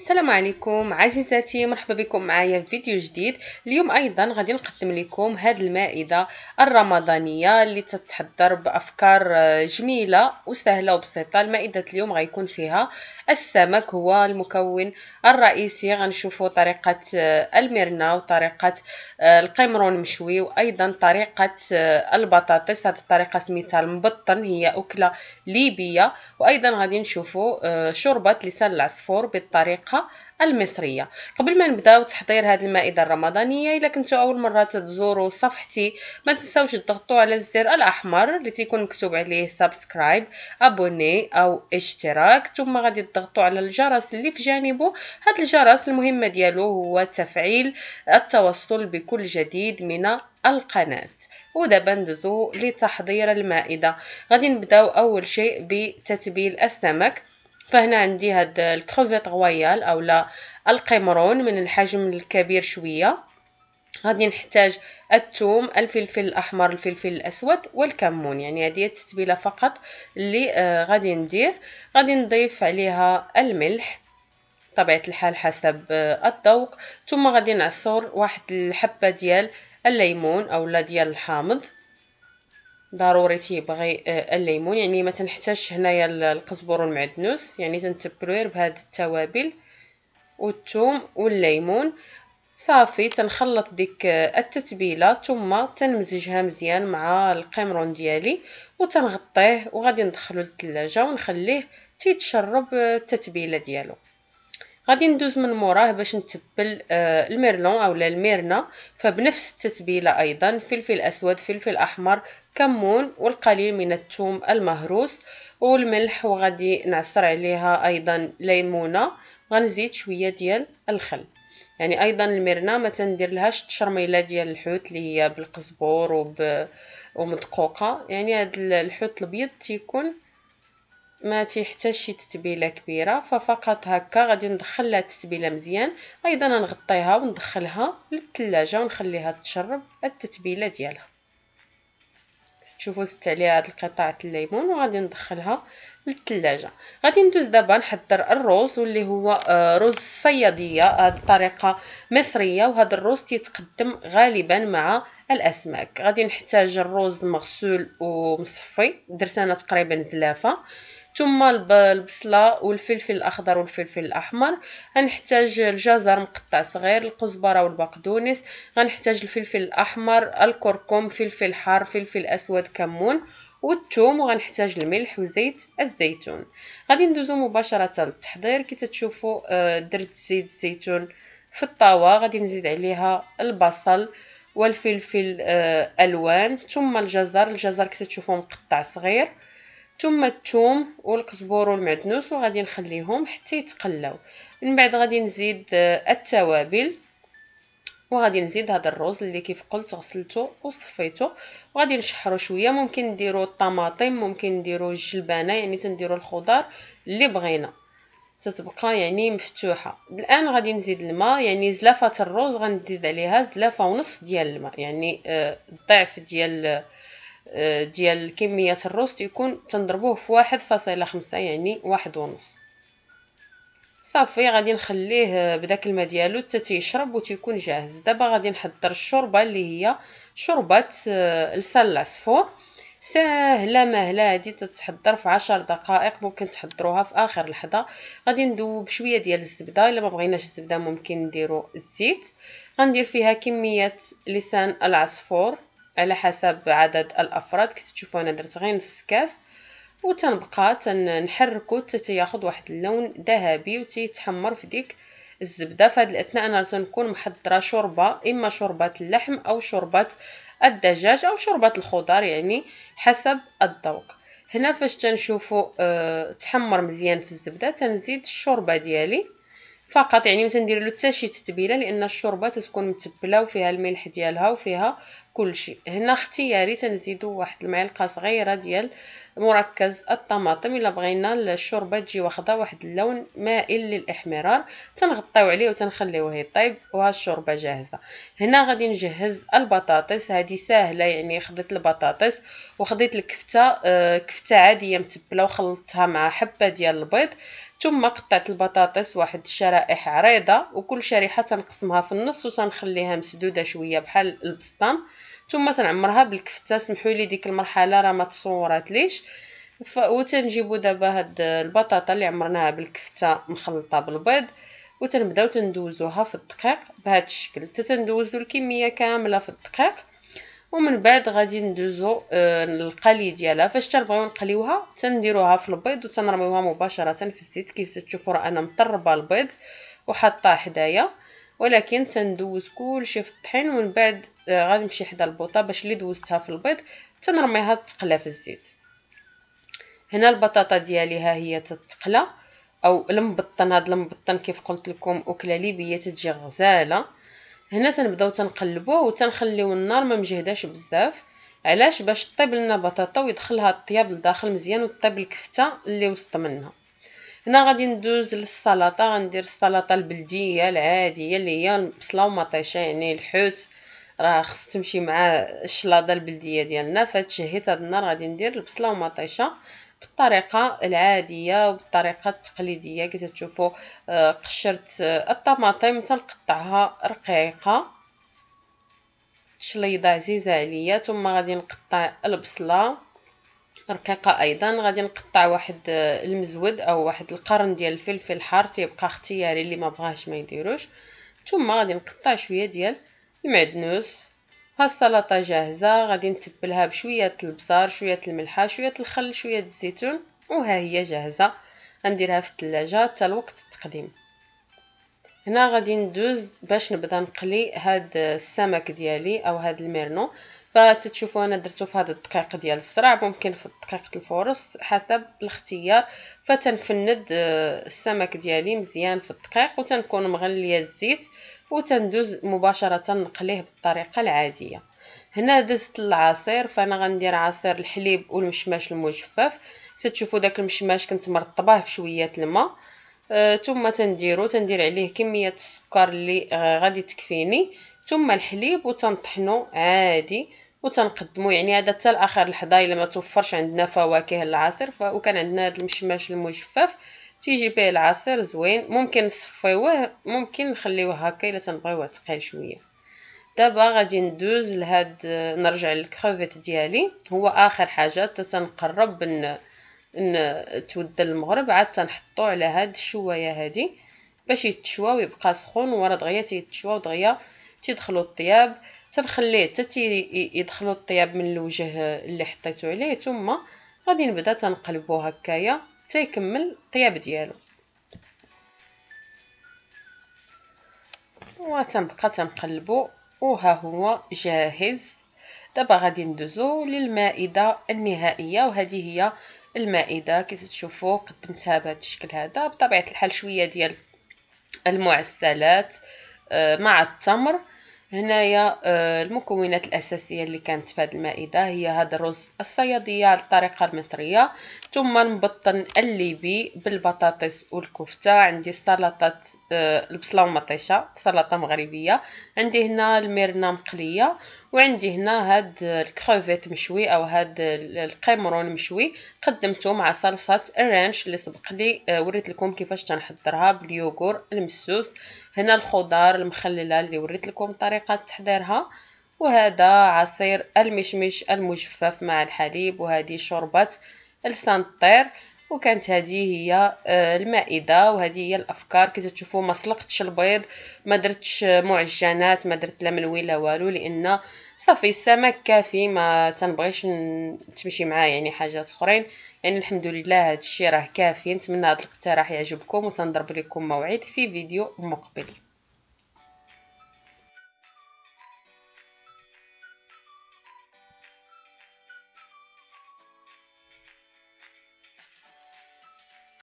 السلام عليكم عزيزاتي مرحبا بكم معايا في فيديو جديد اليوم ايضا غادي نقدم لكم هذه المائده الرمضانيه اللي تتحضر بافكار جميله وسهله وبسيطه المائده اليوم غيكون فيها السمك هو المكون الرئيسي غنشوفوا طريقه المرنه وطريقه القمرون مشوي وايضا طريقه البطاطس هذه الطريقه سميتها المبطن هي اكله ليبيه وايضا غادي نشوفوا شوربه لسان العصفور بالطريقه بالطريقه المصريه قبل ما نبداو تحضير هذه المائده الرمضانيه الا كنتو اول مره تزوروا صفحتي ما تنساوش تضغطوا على الزر الاحمر اللي تيكون مكتوب عليه سبسكرايب ابوني او اشتراك ثم غادي تضغطوا على الجرس اللي في جانبه هذا الجرس المهمه ديالو هو تفعيل التوصل بكل جديد من القناه ودابا ندوزو لتحضير المائده غادي نبداو اول شيء بتتبيل السمك فهنا عندي هاد الكروفيت رويال اولا القمرون من الحجم الكبير شويه غادي نحتاج الثوم الفلفل الاحمر الفلفل الاسود والكمون يعني هذه التتبيله فقط اللي آه غادي ندير غادي نضيف عليها الملح طبيعه الحال حسب آه الذوق ثم غادي نعصر واحد الحبه ديال الليمون اولا ديال الحامض ضروري تيبغي آه، الليمون يعني ما تنحتاجش هنايا القزبر والمعدنوس يعني تنتبلوير غير بهاد التوابل والثوم والليمون صافي تنخلط ديك آه، التتبيله ثم تنمزجها مزيان مع القمرون ديالي وتنغطيه وغادي ندخلو للثلاجه ونخليه تيتشرب آه، التتبيله ديالو غادي ندوز من موراه باش نتبل الميرلون اولا الميرنا فبنفس التتبيله ايضا فلفل اسود فلفل احمر كمون والقليل من الثوم المهروس والملح وغادي نعصر عليها ايضا ليمونه غنزيد شويه ديال الخل يعني ايضا المرنه ما تندير لهاش التشرميله ديال الحوت اللي هي بالقزبور وب ومدقوقه يعني هاد الحوت الابيض تيكون ما تيحتاج شي تتبيله كبيره ففقط هكا غادي ندخل لها التتبيله مزيان ايضا نغطيها وندخلها للثلاجه ونخليها تشرب التتبيله ديالها شوفوا زدت عليها هاد القطعه الليمون وغادي ندخلها للثلاجه غادي ندوز دابا نحضر الروز واللي هو آه، رز الصياديه هاد الطريقه مصريه وهذا الروز تيتقدم غالبا مع الاسماك غادي نحتاج الروز مغسول ومصفي درت انا تقريبا زلافه ثم البصله والفلفل الاخضر والفلفل الاحمر غنحتاج الجزر مقطع صغير القزبره والبقدونس غنحتاج الفلفل الاحمر الكركم فلفل حار فلفل اسود كمون والثوم وغنحتاج الملح وزيت الزيتون غادي ندوزو مباشره للتحضير كي تشوفوا آه، درت زيت الزيتون في الطاوه غادي نزيد عليها البصل والفلفل آه، الوان ثم الجزر الجزر كي كتشوفوه مقطع صغير ثم الثوم والكزبر والمعدنوس وغادي نخليهم حتى يتقلاو من بعد غادي نزيد آه، التوابل وغادي نزيد هذا الرز اللي كيف قلت غسلته وصفيته وغادي نشحرو شويه ممكن نديرو الطماطم ممكن نديرو الجلبانه يعني تنديرو الخضار اللي بغينا تتبقى يعني مفتوحه الان غادي نزيد الماء يعني زلافه الرز غنزيد عليها زلافه ونص ديال الماء يعني الضعف آه، ديال آه، ديال كمية الروست يكون تنضربوه في واحد فاصلة خمسة يعني واحد ونص صافي غادي نخليه بداك الماء ديالو حتى تيشرب وتيكون جاهز دابا غادي نحضر الشوربه اللي هي شوربه آه، لسان العصفور ساهله مهله هادي تتحضر في عشر دقائق ممكن تحضروها في اخر لحظه غادي ندوب شويه ديال الزبده الا ما بغيناش الزبده ممكن نديرو الزيت غندير فيها كميه لسان العصفور على حسب عدد الافراد كي تشوفوا انا درت غير نص كاس وتنبقى تنحركو حتى تياخذ واحد اللون ذهبي وتيتحمر في ديك الزبده في هذه الاثناء انا تنكون محضره شوربه اما شوربه اللحم او شوربه الدجاج او شوربه الخضار يعني حسب الذوق هنا فاش تنشوفو أه تحمر مزيان في الزبده تنزيد الشوربه ديالي فقط يعني ما تندير له حتى شي تتبيله لان الشوربه تتكون متبله وفيها الملح ديالها وفيها كلشي هنا اختياري تنزيدو واحد المعلقه صغيره ديال مركز الطماطم الا بغينا الشوربه تجي واخده واحد اللون مائل للاحمرار تنغطيو عليه وتنخليوه يطيب وها الشوربه جاهزه هنا غادي نجهز البطاطس هذه ساهله يعني خديت البطاطس وخديت الكفته آه، كفته عاديه متبله وخلطتها مع حبه ديال البيض ثم قطعت البطاطس واحد الشرائح عريضه وكل شريحه تنقسمها في النص وتنخليها مسدوده شويه بحال البسطام ثم تنعمرها بالكفته سمحوا لي ديك المرحله راه ما تصوراتليش وتنجيبو دابا هاد البطاطا اللي عمرناها بالكفته مخلطه بالبيض وتنبداو تندوزوها في الدقيق بهاد الشكل حتى تندوزوا الكميه كامله في الدقيق ومن بعد غادي ندوزو آه، القلي ديالها فاش تنبغيو نقليوها تنديروها في البيض وتنرميوها مباشره في الزيت كيف تشوفوا راه انا مطربه البيض وحاطاه حدايا ولكن تندوز كلشي في الطحين ومن بعد آه، غادي نمشي حدا البوطه باش اللي دوزتها في البيض تنرميها تقلى في الزيت هنا البطاطا ديالي ها هي تتقلى او المبطن هاد المبطن كيف قلت لكم اكله ليبيه تتجي غزاله هنا تنبداو تنقلبوه وتنخليو النار ما مجهداش بزاف علاش باش طيب لنا بطاطا ويدخلها الطياب لداخل مزيان وطيب الكفته اللي وسط منها هنا غادي ندوز للسلطه غندير السلطه البلديه العاديه اللي هي البصله ومطيشه يعني الحوت راه خص تمشي مع الشلاضه البلديه ديالنا فهاد هاد النهار غادي ندير البصله ومطيشه بالطريقه العاديه وبالطريقه التقليديه كي تشوفوا آه، قشرت آه، الطماطم تنقطعها رقيقه تشليضه عزيزه عليا ثم غادي نقطع البصله رقيقه ايضا غادي نقطع واحد آه، المزود او واحد القرن ديال الفلفل الحار تيبقى اختياري اللي ما بغاهش ما يديروش ثم غادي نقطع شويه ديال المعدنوس ها السلطه جاهزه غادي نتبلها بشويه البزار شويه الملحه شويه الخل شويه الزيتون وها هي جاهزه غنديرها في الثلاجه حتى الوقت التقديم هنا غادي ندوز باش نبدا نقلي هاد السمك ديالي او هاد الميرنو فتتشوفوا انا درتو في هذا الدقيق ديال السرع ممكن في دقيقه الفورص حسب الاختيار فتنفند آه، السمك ديالي مزيان في الدقيق وتنكون مغليه الزيت وتندوز مباشره نقليه بالطريقه العاديه هنا دزت العصير فانا غندير عصير الحليب والمشماش المجفف ستشوفوا داك المشماش كنت مرطباه بشويه الماء آه، ثم تنديرو تندير عليه كميه السكر اللي آه، غادي تكفيني ثم الحليب وتنطحنو عادي وتنقدموا يعني هذا حتى لاخر لحظه الا ما توفرش عندنا فواكه العصير ف... وكان عندنا هذا المشماش المجفف تيجي به العصير زوين ممكن نصفيوه ممكن نخليوه هكا الا تنبغيوه ثقيل شويه دابا غادي ندوز لهاد نرجع للكروفيت ديالي هو اخر حاجه حتى تنقرب ان ان تودى المغرب عاد تنحطو على هاد الشوايه هادي باش يتشوى ويبقى سخون ورا دغيا تيتشوى ودغيا تيدخلو الطياب تنخليه حتى يدخلوا الطياب من الوجه اللي حطيتو عليه ثم غادي نبدا تنقلبو هكايا حتى يكمل الطياب ديالو وتنبقى تنقلبو وها هو جاهز دابا غادي ندوزو للمائده النهائيه وهذه هي المائده كي تشوفوا قدمتها بهذا الشكل هذا بطبيعه الحال شويه ديال المعسلات آه، مع التمر هنايا آه، المكونات الاساسيه اللي كانت في هذه المائده هي هذا الرز الصياديه على الطريقه المصريه ثم نبطن الليبي بالبطاطس والكفته عندي سلطه آه، البصله ومطيشه سلطه مغربيه عندي هنا الميرنا مقليه وعندي هنا هاد الكروفيت مشوي او هاد القمرون مشوي قدمته مع صلصه الرانش اللي سبق لي آه، وريت لكم كيفاش تنحضرها باليوغور المسوس هنا الخضار المخلله اللي وريت لكم طريقه تحضيرها وهذا عصير المشمش المجفف مع الحليب وهذه شوربه السانتير الطير وكانت هذه هي آه، المائده وهذه هي الافكار كي تشوفوا ما سلقتش البيض ما درتش معجنات ما درت لا ملوي لا والو لان صافي السمك كافي ما تنبغيش تمشي معاه يعني حاجات اخرين يعني الحمد لله هذا الشيء راه كافي نتمنى هذا الاقتراح يعجبكم وتنضرب لكم موعد في فيديو مقبل